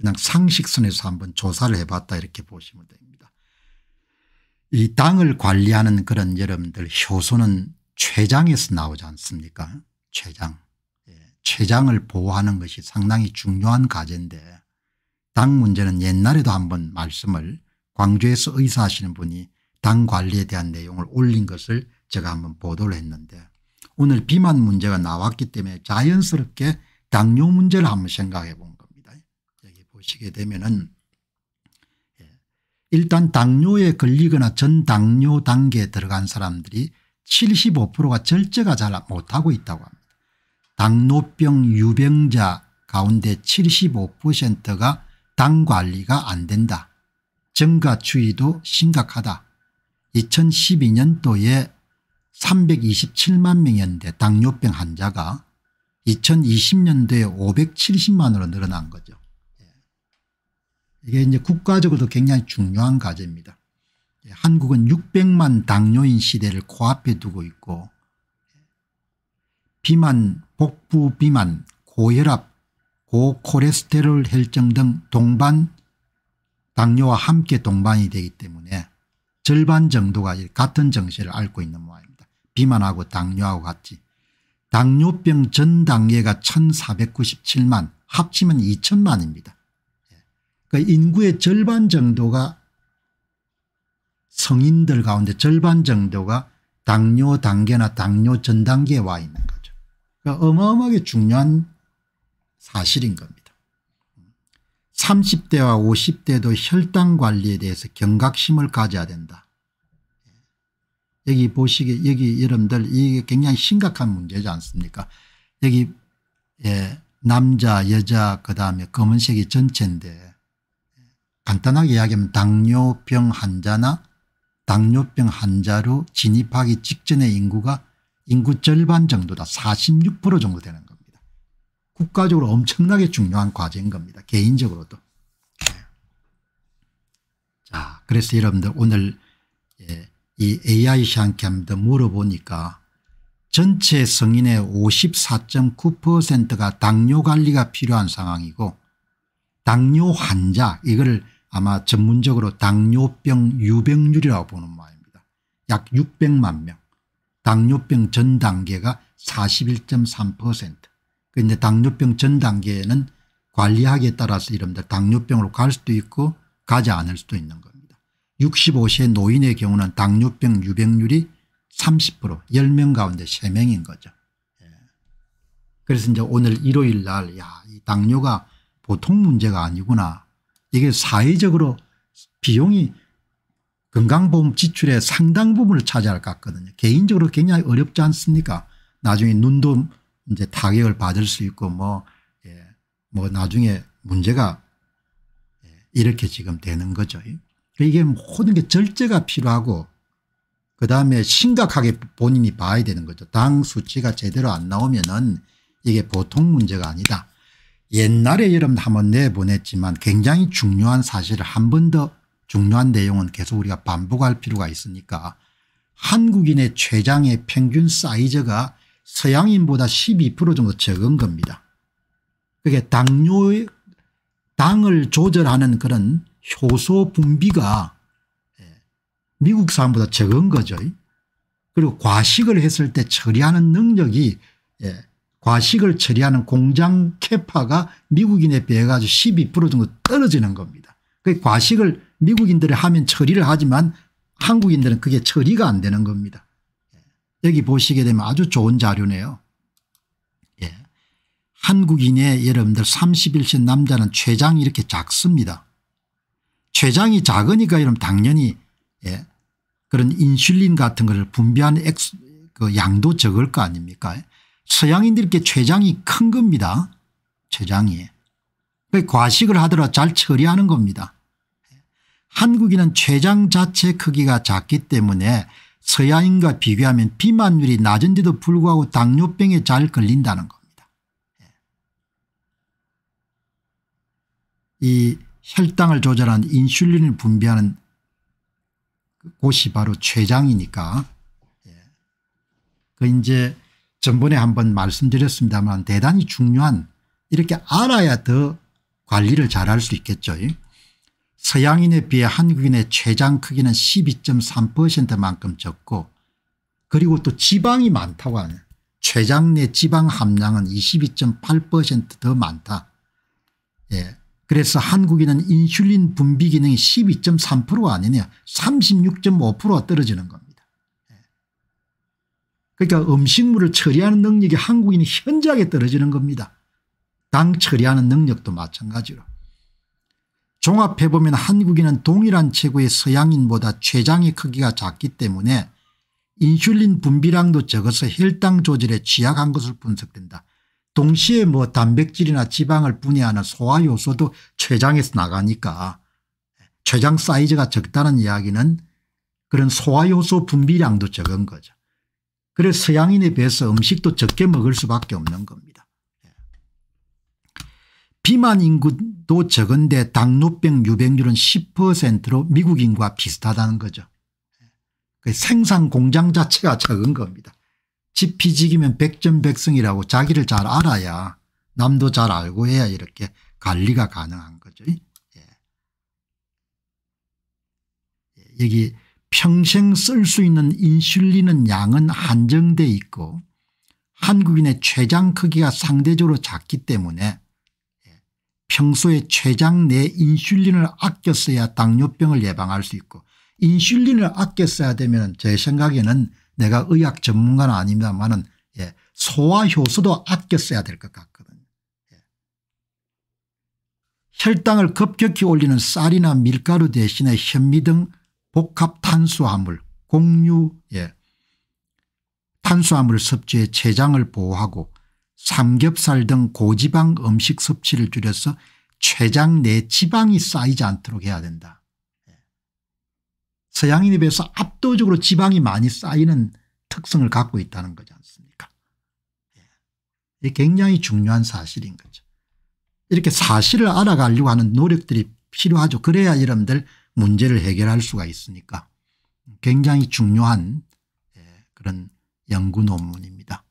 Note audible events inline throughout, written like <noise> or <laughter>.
그냥 상식선에서 한번 조사를 해봤다 이렇게 보시면 됩니다. 이 당을 관리하는 그런 여러분들 효소는 췌장에서 나오지 않습니까 췌장. 예. 장을 보호하는 것이 상당히 중요한 과제인데 당 문제는 옛날에도 한번 말씀을 광주에서 의사하시는 분이 당 관리에 대한 내용을 올린 것을 제가 한번 보도를 했는데 오늘 비만 문제가 나왔기 때문에 자연스럽게 당뇨 문제를 한번 생각해 봅 보시게 되면은 예, 일단 당뇨에 걸리거나 전당뇨 단계에 들어간 사람들이 75%가 절제가 잘 못하고 있다고 합니다. 당뇨병 유병자 가운데 75%가 당 관리가 안 된다. 증가추이도 심각하다. 2012년도에 327만 명이었는데 당뇨병 환자가 2020년도에 570만으로 늘어난 거죠. 이게 이제 국가적으로도 굉장히 중요한 과제입니다. 예, 한국은 600만 당뇨인 시대를 코앞에 두고 있고 비만, 복부 비만, 고혈압, 고콜레스테롤 혈증 등 동반 당뇨와 함께 동반이 되기 때문에 절반 정도가 같은 정신을 앓고 있는 모양입니다. 비만하고 당뇨하고 같이. 당뇨병 전 단계가 1497만 합치면 2천만입니다. 그 인구의 절반 정도가 성인들 가운데 절반 정도가 당뇨 단계나 당뇨 전 단계에 와 있는 거죠. 그러니까 어마어마하게 중요한 사실인 겁니다. 30대와 50대도 혈당 관리에 대해서 경각심을 가져야 된다. 여기 보시기 여기 여러분들 이게 굉장히 심각한 문제지 않습니까 여기 예, 남자 여자 그다음에 검은색이 전체인데 간단하게 이야기하면 당뇨병 환자나 당뇨병 환자로 진입하기 직전의 인구가 인구 절반 정도다 46% 정도 되는 겁니다. 국가적으로 엄청나게 중요한 과제인 겁니다. 개인적으로도. 예. 자 그래서 여러분들 오늘 예, 이 AI 시캠도 물어보니까 전체 성인의 54.9%가 당뇨 관리가 필요한 상황이고 당뇨 환자 이걸 아마 전문적으로 당뇨병 유병률이라고 보는 모양입니다. 약 600만 명. 당뇨병 전 단계가 41.3% 그런데 당뇨병 전 단계에는 관리하기에 따라서 이름들 당뇨병으로 갈 수도 있고 가지 않을 수도 있는 겁니다. 65세 노인의 경우는 당뇨병 유병률이 30% 10명 가운데 3명인 거죠. 예. 그래서 이제 오늘 일요일 날 야, 이 당뇨가 보통 문제가 아니구나 이게 사회적으로 비용이 건강보험 지출의 상당 부분을 차지할 것 같거든요. 개인적으로 굉장히 어렵지 않습니까 나중에 눈도 이제 타격을 받을 수 있고 뭐, 예, 뭐 나중에 문제가 예, 이렇게 지금 되는 거죠. 그러니까 이게 모든 게 절제가 필요하고 그다음에 심각하게 본인이 봐야 되는 거죠. 당 수치가 제대로 안 나오면은 이게 보통 문제가 아니다. 옛날에 여러분 한번 내보냈지만 굉장히 중요한 사실을 한 번 더 중요한 내용은 계속 우리가 반복할 필요가 있으니까 한국인의 췌장의 평균 사이즈가 서양인보다 12% 정도 적은 겁니다. 그게 당뇨의 당을 조절하는 그런 효소 분비가 예, 미국 사람보다 적은 거죠. 그리고 과식을 했을 때 처리하는 능력이 예, 과식을 처리하는 공장 캐파가 미국인에 비해 가지고 12% 정도 떨어지는 겁니다. 그 과식을 미국인들이 하면 처리를 하지만 한국인들은 그게 처리가 안 되는 겁니다. 예. 여기 보시게 되면 아주 좋은 자료네요. 예. 한국인의 여러분들 31세 남자는 췌장이 이렇게 작습니다. 췌장이 작으니까 여러분 당연히 예. 그런 인슐린 같은 것을 분비하는 그 양도 적을 거 아닙니까? 서양인들께 췌장이 큰 겁니다. 췌장이. 그 과식을 하더라 잘 처리하는 겁니다. 한국인은 췌장 자체 크기가 작기 때문에 서양인과 비교하면 비만율이 낮은데도 불구하고 당뇨병에 잘 걸린다는 겁니다. 이 혈당을 조절한 인슐린을 분비하는 곳이 바로 췌장이니까 그 이제 전번에 한 번 말씀드렸습니다만 대단히 중요한 이렇게 알아야 더 관리를 잘할 수 있겠죠. 서양인에 비해 한국인의 췌장 크기는 12.3%만큼 적고 그리고 또 지방이 많다고 하네. 요 췌장 내 지방 함량은 22.8%더 많다. 예. 그래서 한국인은 인슐린 분비 기능이 12.3%가 아니네요. 36.5%가 떨어지는 거. 그러니까 음식물을 처리하는 능력이 한국인이 현저하게 떨어지는 겁니다. 당 처리하는 능력도 마찬가지로. 종합해보면 한국인은 동일한 체구의 서양인보다 췌장의 크기가 작기 때문에 인슐린 분비량도 적어서 혈당 조절에 취약한 것을 분석된다. 동시에 뭐 단백질이나 지방을 분해하는 소화요소도 췌장에서 나가니까 췌장 사이즈가 적다는 이야기는 그런 소화요소 분비량도 적은 거죠. 그래서 서양인에 비해서 음식도 적게 먹을 수밖에 없는 겁니다. 비만 인구도 적은데 당뇨병 유병률은 10%로 미국 인구와 비슷하다는 거죠. 그 생산 공장 자체가 적은 겁니다. 지피지기면 백전백승이라고 자기를 잘 알아야 남도 잘 알고 해야 이렇게 관리가 가능한 거죠. 예. 여기 예, 평생 쓸 수 있는 인슐린은 양은 한정돼 있고 한국인의 췌장 크기가 상대적으로 작기 때문에 평소에 췌장 내 인슐린을 아껴 써야 당뇨병을 예방할 수 있고 인슐린을 아껴 써야 되면 제 생각에는 내가 의학 전문가는 아닙니다만 예, 소화효소도 아껴 써야 될 것 같거든요. 예. 혈당을 급격히 올리는 쌀이나 밀가루 대신에 현미 등 복합탄수화물 공유 예. 탄수화물 섭취의 췌장을 보호하고 삼겹살 등 고지방 음식 섭취를 줄여서 췌장 내 지방이 쌓이지 않도록 해야 된다. 예. 서양인에 서 압도적으로 지방이 많이 쌓이는 특성을 갖고 있다는 거지 않습니까 예. 이게 굉장히 중요한 사실인 거죠. 이렇게 사실을 알아가려고 하는 노력들이 필요하죠. 그래야 여러분들 문제를 해결할 수가 있으니까 굉장히 중요한 예, 그런 연구 논문입니다.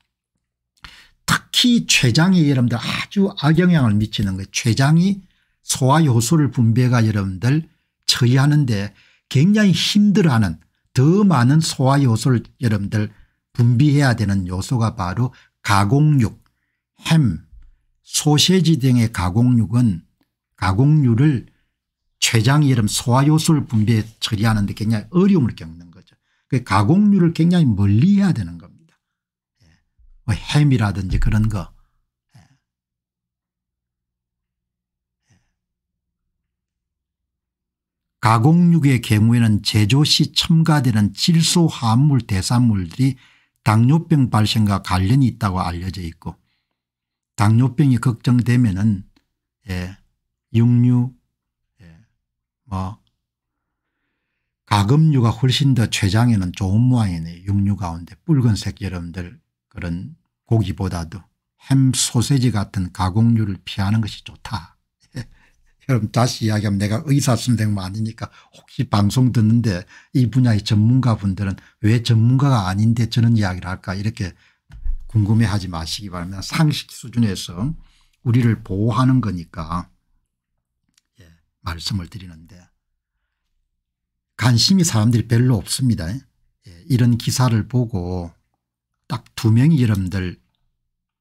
특히 췌장이 여러분들 아주 악영향을 미치는 거예요. 췌장이 소화 효소를 분배가 여러분들 처리하는데 굉장히 힘들어하는 더 많은 소화 요소를 여러분들 분비해야 되는 요소가 바로 가공육 햄 소세지 등의 가공육은 가공류를 췌장이 름 소화요소를 분배해 처리하는데 굉장히 어려움을 겪는 거죠. 그 가공류를 굉장히 멀리 해야 되는 겁니다. 예. 뭐 햄이라든지 그런 거. 예. 예. 가공육의 경우에는 제조시 첨가되는 질소 화합물 대산물들이 당뇨병 발생과 관련이 있다고 알려져 있고 당뇨병이 걱정되면 은 예, 육류 뭐 가금류가 훨씬 더 췌장에는 좋은 모양이네 육류 가운데 붉은색 여러분들 그런 고기보다도 햄 소세지 같은 가공류를 피하는 것이 좋다. <laughs> 여러분 다시 이야기하면 내가 의사 선생님 아니니까 혹시 방송 듣는데 이 분야의 전문가분들은 왜 전문가가 아닌데 저는 이야기를 할까 이렇게 궁금해하지 마시기 바랍니다. 상식 수준에서 우리를 보호하는 거니까 말씀을 드리는데 관심이 사람들이 별로 없습니다. 예, 이런 기사를 보고 딱 두 명이 여러분들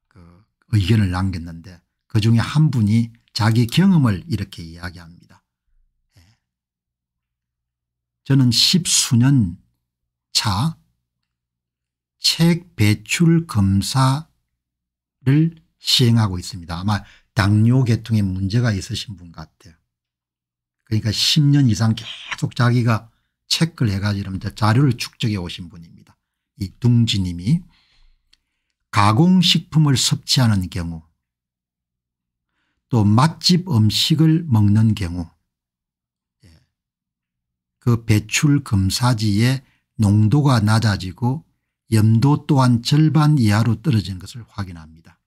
그 의견을 남겼는데 그중에 한 분이 자기 경험을 이렇게 이야기합니다. 예. 저는 십수년 차 책 배출 검사를 시행하고 있습니다. 아마 당뇨 계통에 문제가 있으신 분 같아요. 그러니까 10년 이상 계속 자기가 체크를 해가지고 자료를 축적해 오신 분입니다. 이 둥지 님이 가공식품을 섭취하는 경우 또 맛집 음식을 먹는 경우 예, 그 배출 검사지의 농도가 낮아지고 염도 또한 절반 이하로 떨어진 것을 확인합니다.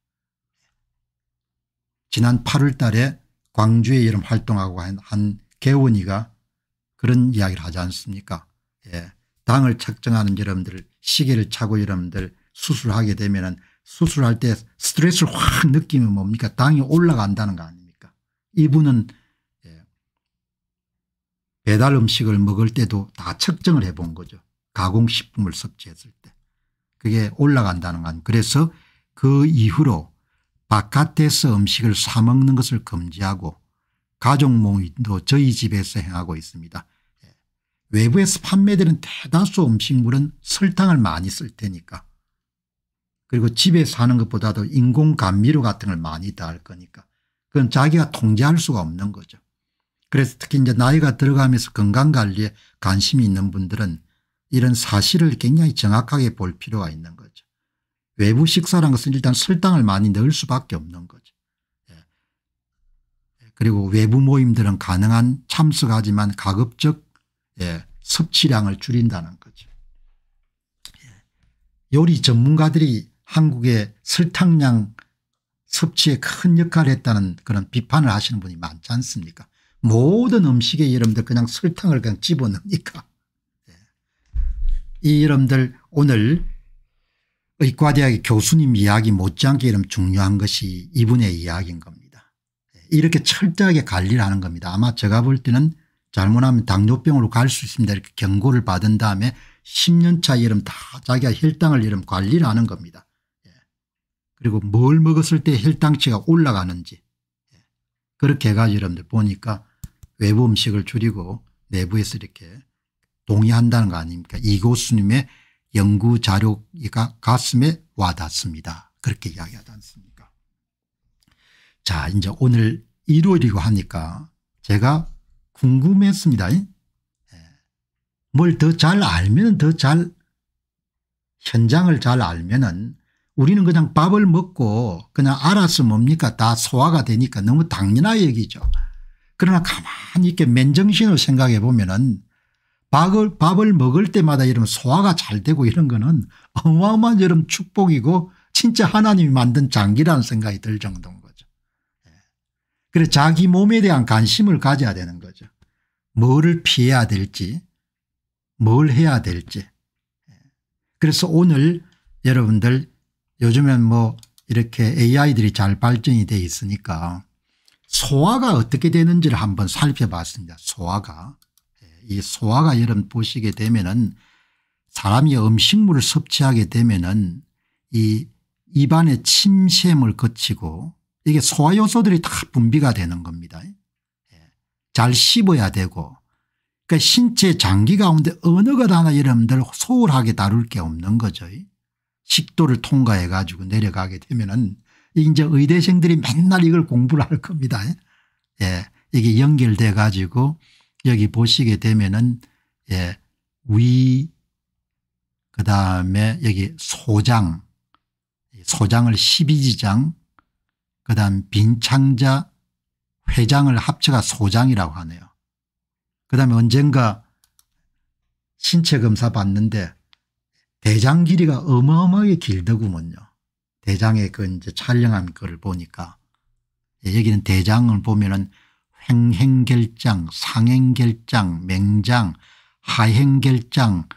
지난 8월 달에 광주에 여름 활동하고 한 개원이가 그런 이야기를 하지 않습니까 예. 당을 책정하는 여러분들 시계를 차고 여러분들 수술하게 되면 수술할 때 스트레스를 확 느끼면 뭡니까 당이 올라간다는 거 아닙니까 이분은 예. 배달 음식을 먹을 때도 다 측정을 해본 거죠 가공식품을 섭취했을 때 그게 올라간다는 건 그래서 그 이후로 바깥에서 음식을 사 먹는 것을 금지하고 가족몽도 이 저희 집에서 행하고 있습니다. 예. 외부에서 판매되는 대다수 음식물은 설탕을 많이 쓸 테니까 그리고 집에 사는 것보다도 인공 감미료 같은 걸 많이 달 거니까 그건 자기가 통제할 수가 없는 거죠. 그래서 특히 이제 나이가 들어가면서 건강관리에 관심이 있는 분들은 이런 사실을 굉장히 정확하게 볼 필요가 있는 거죠. 외부 식사라는 것은 일단 설탕을 많이 넣을 수밖에 없는 거죠. 그리고 외부 모임들은 가능한 참석하지만 가급적 예, 섭취량을 줄인다는 거죠. 예. 요리 전문가들이 한국의 설탕량 섭취에 큰 역할을 했다는 그런 비판을 하시는 분이 많지 않습니까 모든 음식에 여러분들 그냥 설탕을 그냥 집어넣으니까 예. 이 여러분들 오늘 의과대학의 교수님 이야기 못지않게 이름 중요한 것이 이분의 이야기인 겁니다. 이렇게 철저하게 관리를 하는 겁니다. 아마 제가 볼 때는 잘못하면 당뇨병으로 갈 수 있습니다. 이렇게 경고를 받은 다음에 10년 차 이름 다 자기가 혈당을 이름 관리를 하는 겁니다. 예. 그리고 뭘 먹었을 때 혈당치가 올라가는지 예. 그렇게 해가지고 여러분들 보니까 외부 음식을 줄이고 내부에서 이렇게 동의한다는 거 아닙니까 이고수님의 연구 자료가 가슴에 와닿습니다. 그렇게 이야기하지 않습니까 자 이제 오늘 일요일이고 하니까 제가 궁금했습니다. 예. 뭘더 잘 알면 더 잘 현장을 잘 알면 은 우리는 그냥 밥을 먹고 그냥 알아서 뭡니까 다 소화가 되니까 너무 당연한 얘기죠. 그러나 가만히 있게 맨정신으로 생각해 보면 은 밥을, 밥을 먹을 때마다 이런 소화가 잘 되고 이런 거는 어마어마한 여름 축복이고 진짜 하나님이 만든 장기라는 생각이 들정도입니다 그래서 자기 몸에 대한 관심을 가져야 되는 거죠. 뭐를 피해야 될지 뭘 해야 될지. 그래서 오늘 여러분들 요즘엔 뭐 이렇게 AI들이 잘 발전이 돼 있으니까 소화가 어떻게 되는지를 한번 살펴봤습니다. 소화가. 이 소화가 여러분 보시게 되면은 사람이 음식물을 섭취하게 되면은 이 입안에 침샘을 거치고 이게 소화 요소들이 다 분비가 되는 겁니다. 예. 잘 씹어야 되고 그러니까 신체 장기 가운데 어느 것 하나 여러분들 소홀하게 다룰 게 없는 거죠. 식도를 통과해 가지고 내려가게 되면은 이제 의대생들이 맨날 이걸 공부를 할 겁니다. 예. 예. 이게 연결돼 가지고 여기 보시게 되면은 예. 위 그다음에 여기 소장 소장을 십이지장 그다음 빈창자 회장을 합쳐가 소장이라고 하네요. 그다음에 언젠가 신체 검사 봤는데 대장 길이가 어마어마하게 길더구먼요. 대장의 그 이제 촬영한 거를 보니까 예, 여기는 대장을 보면은 횡행결장, 상행결장, 맹장, 하행결장,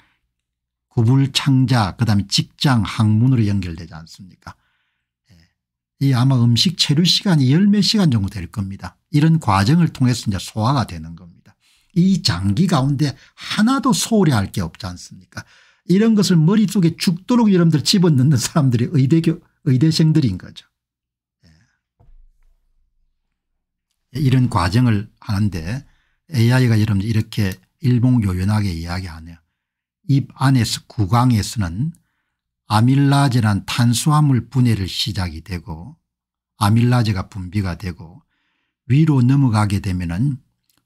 구불창자 그다음에 직장 항문으로 연결되지 않습니까 이 아마 음식 체류 시간이 열 몇 시간 정도 될 겁니다. 이런 과정을 통해서 이제 소화가 되는 겁니다. 이 장기 가운데 하나도 소홀히 할 게 없지 않습니까 이런 것을 머릿속에 죽도록 여러분들 집어넣는 사람들이 의대교, 의대생들인 거죠. 예. 이런 과정을 하는데 AI가 여러분 이렇게 일봉요연하게 이야기하네요. 입 안에서 구강에서는 아밀라제란 탄수화물 분해를 시작이 되고 아밀라제가 분비가 되고 위로 넘어가게 되면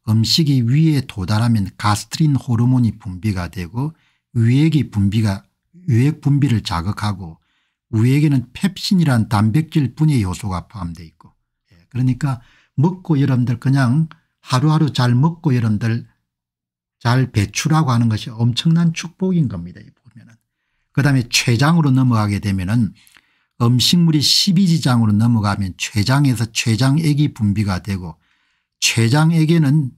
음식이 위에 도달하면 가스트린 호르몬이 분비가 되고 위액이 분비가 위액 분비를 자극하고 위액에는 펩신이란 단백질 분해 요소가 포함되어 있고 예, 그러니까 먹고 여러분들 그냥 하루하루 잘 먹고 여러분들 잘 배출하고 하는 것이 엄청난 축복인 겁니다. 그다음에 췌장으로 넘어가게 되면은 음식물이 12지장으로 넘어가면 췌장에서 췌장액이 분비가 되고 췌장액에는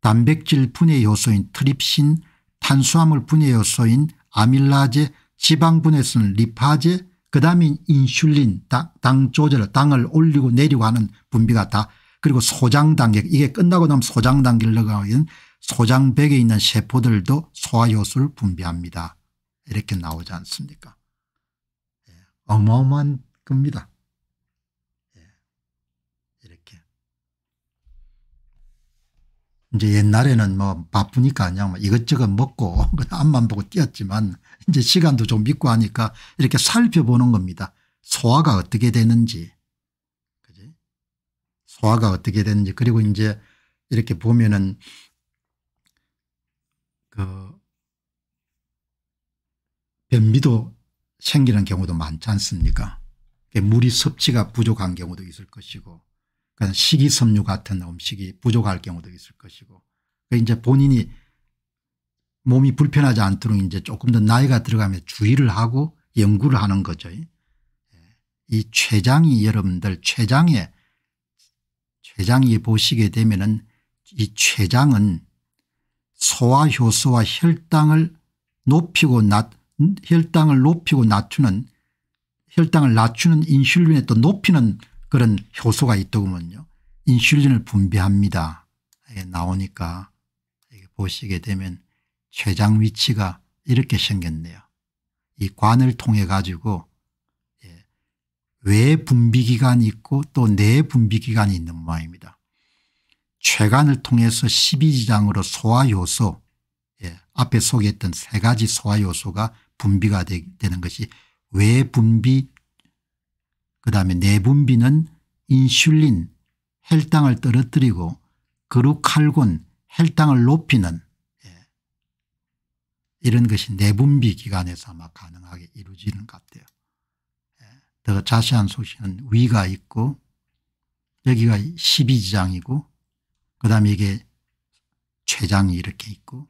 단백질 분해 요소인 트립신 탄수화물 분해 요소인 아밀라제 지방 분해선 리파제 그다음에 인슐린 당 조절 당을 올리고 내리고 하는 분비가 다 그리고 소장 단계 이게 끝나고 나면 소장 단계를 넘어가면 소장백에 있는 세포들도 소화효소를 분비합니다. 이렇게 나오지 않습니까? 예, 어마어마한 겁니다. 예, 이렇게. 이제 옛날에는 뭐 바쁘니까 그냥 뭐 이것저것 먹고 <laughs> 앞만 보고 뛰었지만 이제 시간도 좀 믿고 하니까 이렇게 살펴보는 겁니다. 소화가 어떻게 되는지. 그지? 소화가 어떻게 되는지. 그리고 이제 이렇게 보면은 그 변비도 예, 생기는 경우도 많지 않습니까 물이 섭취가 부족한 경우도 있을 것이고 그러니까 식이섬유 같은 음식이 부족할 경우도 있을 것이고 이제 본인이 몸이 불편하지 않도록 이제 조금 더 나이가 들어가면 주의를 하고 연구를 하는 거죠. 예. 이 췌장이 여러분들 췌장에 췌장이 보시게 되면은 이 췌장은 소화 효소와 혈당을 높이고 낮 혈당을 높이고 낮추는 혈당을 낮추는 인슐린에 또 높이는 그런 효소가 있더군요. 인슐린을 분비합니다. 이게 나오니까 이게 보시게 되면 췌장 위치가 이렇게 생겼네요. 이 관을 통해 가지고 외 예, 분비기관이 있고 또 내 분비기관이 있는 모양입니다. 췌관을 통해서 12지장으로 소화요소 예, 앞에 소개했던 세 가지 소화요소가 분비가 되, 는 것이 외분비 그다음에 내분비는 인슐린 혈당을 떨어뜨리고 그루칼곤 혈당을 높이는 예. 이런 것이 내분비 기관에서 아마 가능하게 이루어지는 것 같아요. 예. 더 자세한 소식은 위가 있고 여기가 12지장이고 그다음에 이게 췌장이 이렇게 있고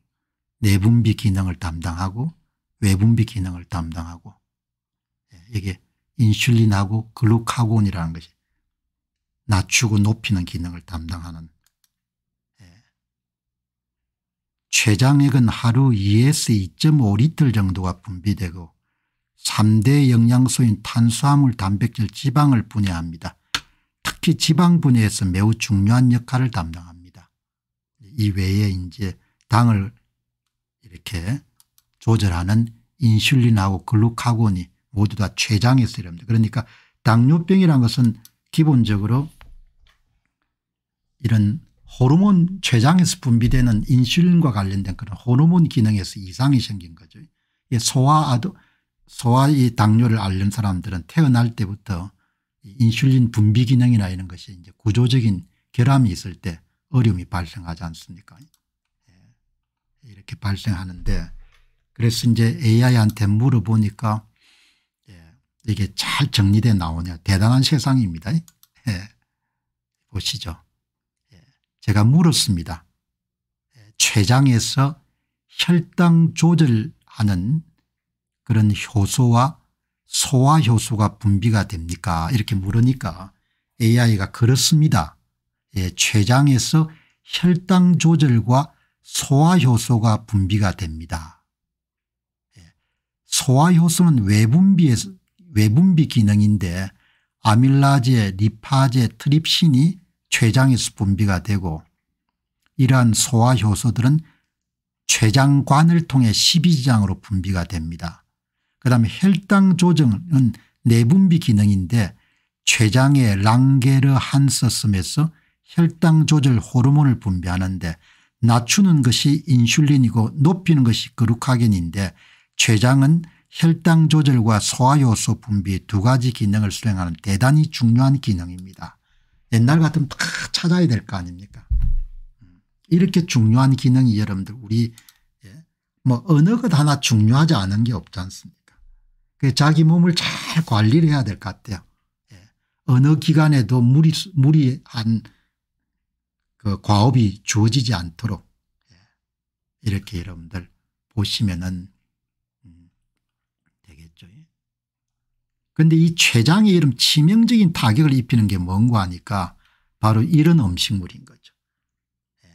내분비 기능을 담당하고 외분비 기능을 담당하고 예, 이게 인슐린하고 글루카곤이라는 것이 낮추고 높이는 기능을 담당하는 예, 췌장액은 하루 2에서 2.5리터 정도가 분비되고 3대 영양소인 탄수화물 단백질 지방을 분해합니다. 특히 지방 분해에서 매우 중요한 역할을 담당합니다. 이외에 이제 당을 이렇게 조절하는 인슐린하고 글루카곤이 모두 다 췌장에 쓰입니다. 그러니까 당뇨병이라는 것은 기본적으로 이런 호르몬 췌장에서 분비되는 인슐린과 관련된 그런 호르몬 기능에서 이상이 생긴 거죠. 소아 아도 소아 이 당뇨를 앓는 사람들은 태어날 때부터 인슐린 분비 기능이나 이런 것이 이제 구조적인 결함이 있을 때 어려움이 발생하지 않습니까? 예. 이렇게 발생하는데 그래서 이제 AI한테 물어보니까 예, 이게 잘 정리돼 나오네요. 대단한 세상입니다. 예. 보시죠. 예. 제가 물었습니다. 예. 췌장에서 혈당 조절하는 그런 효소와 소화 효소가 분비가 됩니까? 이렇게 물으니까 AI가 그렇습니다. 예, 췌장에서 혈당 조절과 소화 효소가 분비가 됩니다. 소화효소는 외분비에 외분비 기능인데 아밀라제 리파제 트립신이 췌장에서 분비가 되고 이러한 소화효소들은 췌장관을 통해 십이지장으로 분비가 됩니다. 그 다음에 혈당 조정은 내분비 기능인데 췌장의 랑게르 한서슴에서 혈당 조절 호르몬을 분비하는데 낮추는 것이 인슐린이고 높이는 것이 그루카겐인데 췌장은 혈당 조절과 소화요소 분비 두 가지 기능을 수행하는 대단히 중요한 기능입니다. 옛날 같으면 다 찾아야 될 거 아닙니까 음, 이렇게 중요한 기능이 여러분들 우리 예, 뭐 어느 것 하나 중요하지 않은 게 없지 않습니까 자기 몸을 잘 관리를 해야 될 것 같아요. 예, 어느 기간에도 무리, 무리한 그 과업이 주어지지 않도록 예, 이렇게 여러분들 보시면은 그런데 이췌장의이름 치명적인 타격을 입히는 게 뭔가 하니까 바로 이런 음식물인 거죠. 예.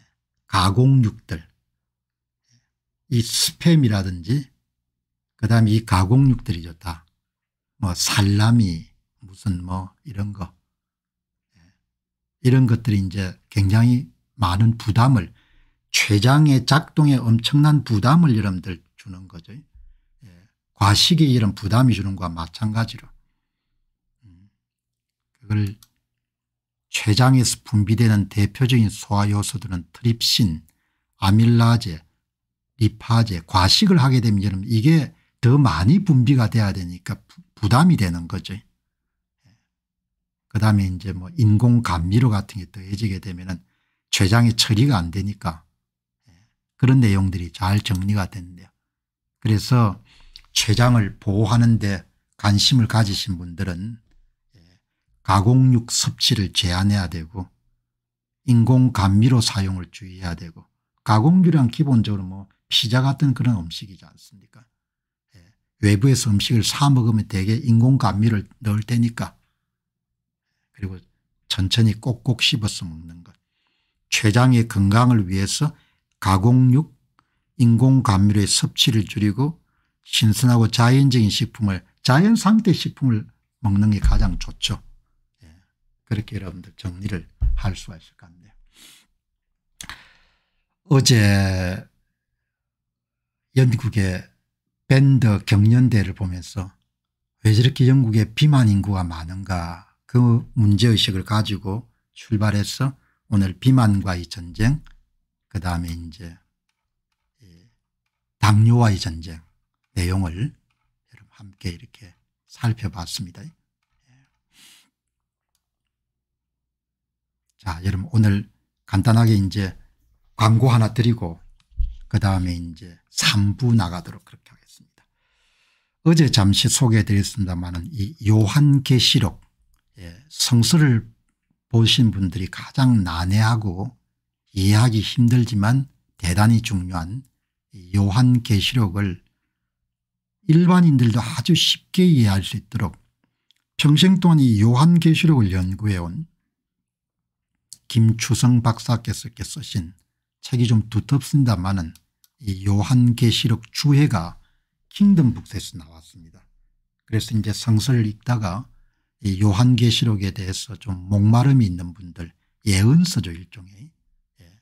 가공육들 예. 이 스팸이라든지 그다음에 이 가공육들이 좋다. 뭐 살라미 무슨 뭐 이런 거 예. 이런 것들이 이제 굉장히 많은 부담을 췌장의 작동에 엄청난 부담을 여러분들 주는 거죠. 과식이 이런 부담이 주는 것과 마찬가지로 그걸 췌장에서 분비되는 대표적인 소화 요소들은 트립신, 아밀라제, 리파제, 과식을 하게 되면 여러분 이게 더 많이 분비가 돼야 되니까 부담이 되는 거죠. 그다음에 이제 뭐 인공 감미로 같은 게 더해지게 되면은 췌장의 처리가 안 되니까 그런 내용들이 잘 정리가 됐는데요. 그래서 췌장을 보호하는 데 관심을 가지신 분들은 예, 가공육 섭취를 제한해야 되고 인공감미로 사용을 주의해야 되고 가공유량 기본적으로 뭐 피자 같은 그런 음식이지 않습니까 예, 외부에서 음식을 사 먹으면 대개 인공감미를 넣을 테니까 그리고 천천히 꼭꼭 씹어서 먹는 것 췌장의 건강을 위해서 가공육 인공감미로의 섭취를 줄이고 신선하고 자연적인 식품을 자연 상태 식품을 먹는 게 가장 좋죠. 예. 그렇게 여러분들 정리를 할 수가 있을 것 같네요. 어제 영국의 밴드 경연대를 보면서 왜 저렇게 영국의 비만 인구가 많은가 그 문제의식을 가지고 출발해서 오늘 비만과의 전쟁 그다음에 이제 당뇨와의 전쟁 내용을 여러분 함께 이렇게 살펴봤습니다. 예. 자, 여러분 오늘 간단하게 이제 광고 하나 드리고 그 다음에 이제 3부 나가도록 그렇게 하겠습니다. 어제 잠시 소개해 드렸습니다만 이 요한계시록 예, 성서를 보신 분들이 가장 난해하고 이해하기 힘들지만 대단히 중요한 요한계시록을 일반인들도 아주 쉽게 이해할 수 있도록 평생 동안 이 요한계시록을 연구해온 김추성 박사께서 쓰신 책이 좀 두텁습니다만은 이 요한계시록 주해가 킹덤북스에서 나왔습니다. 그래서 이제 성서를 읽다가 이 요한계시록에 대해서 좀 목마름이 있는 분들 예언서죠 일종의 예.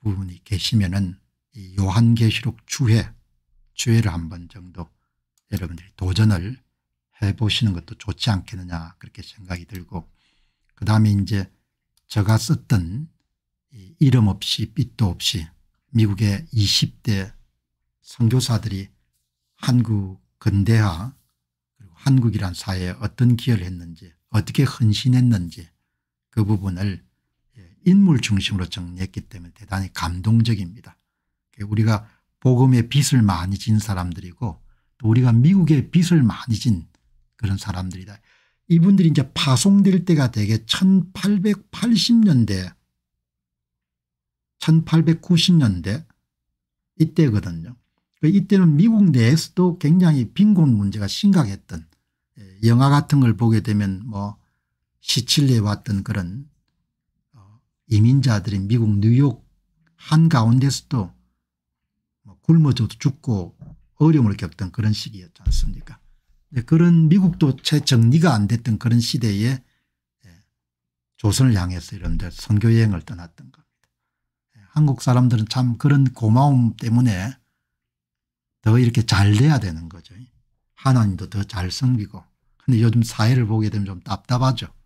부분이 계시면은 이 요한계시록 주해 주의를 한 번 정도 여러분들이 도전을 해보시는 것도 좋지 않겠느냐 그렇게 생각이 들고 그 다음에 이제 제가 썼던 이름 이 없이 빛도 없이 미국의 20대 선교사들이 한국 근대화 그리고 한국이란 사회에 어떤 기여를 했는지 어떻게 헌신했는지 그 부분을 인물 중심으로 정리했기 때문에 대단히 감동적입니다. 우리가 복음의 빚을 많이 진 사람들이고 또 우리가 미국의 빚을 많이 진 그런 사람들이다. 이분들이 이제 파송될 때가 되게 1880년대 1890년대 이때거든요. 그 이때는 미국 내에서도 굉장히 빈곤 문제가 심각했던 예, 영화 같은 걸 보게 되면 뭐 시칠리에 왔던 그런 어, 이민자들이 미국 뉴욕 한가운데서도 굶어져도 죽고 어려움을 겪던 그런 시기였지 않습니까 네, 그런 미국도 채 정리가 안 됐던 그런 시대에 예, 조선을 향해서 이런데 선교여행을 떠났던 겁니다. 예, 한국 사람들은 참 그런 고마움 때문에 더 이렇게 잘 돼야 되는 거죠. 하나님도 더잘 섬기고 근데 요즘 사회를 보게 되면 좀 답답하죠.